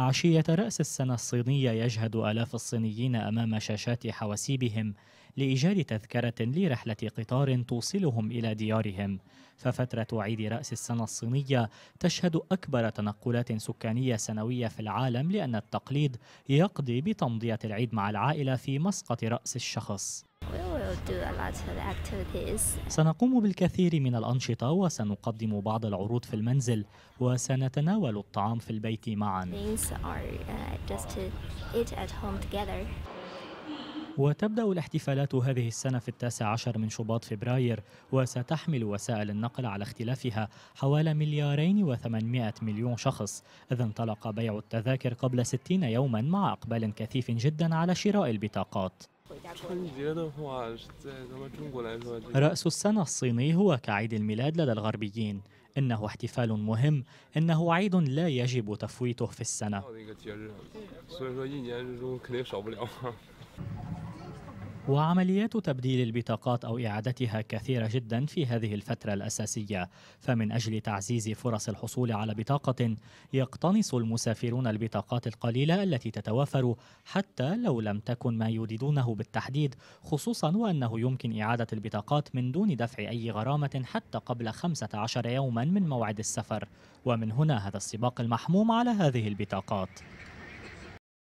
عشية رأس السنة الصينية يجهد آلاف الصينيين أمام شاشات حواسيبهم لإيجاد تذكرة لرحلة قطار توصلهم إلى ديارهم، ففترة عيد رأس السنة الصينية تشهد أكبر تنقلات سكانية سنوية في العالم لأن التقليد يقضي بتمضية العيد مع العائلة في مسقط رأس الشخص. سنقوم بالكثير من الأنشطة وسنقدم بعض العروض في المنزل وسنتناول الطعام في البيت معا. Uh, وتبدأ الاحتفالات هذه السنة في التاسع عشر من شباط فبراير وستحمل وسائل النقل على اختلافها حوالي مليارين وثمانمائة مليون شخص إذ انطلق بيع التذاكر قبل ستين يوما مع إقبال كثيف جدا على شراء البطاقات رأس السنة الصيني هو كعيد الميلاد لدى الغربيين إنه احتفال مهم إنه عيد لا يجب تفويته في السنة وعمليات تبديل البطاقات او اعادتها كثيره جدا في هذه الفتره الاساسيه فمن اجل تعزيز فرص الحصول على بطاقه يقتنص المسافرون البطاقات القليله التي تتوافر حتى لو لم تكن ما يريدونه بالتحديد خصوصا وانه يمكن اعاده البطاقات من دون دفع اي غرامه حتى قبل 15 يوما من موعد السفر ومن هنا هذا السباق المحموم على هذه البطاقات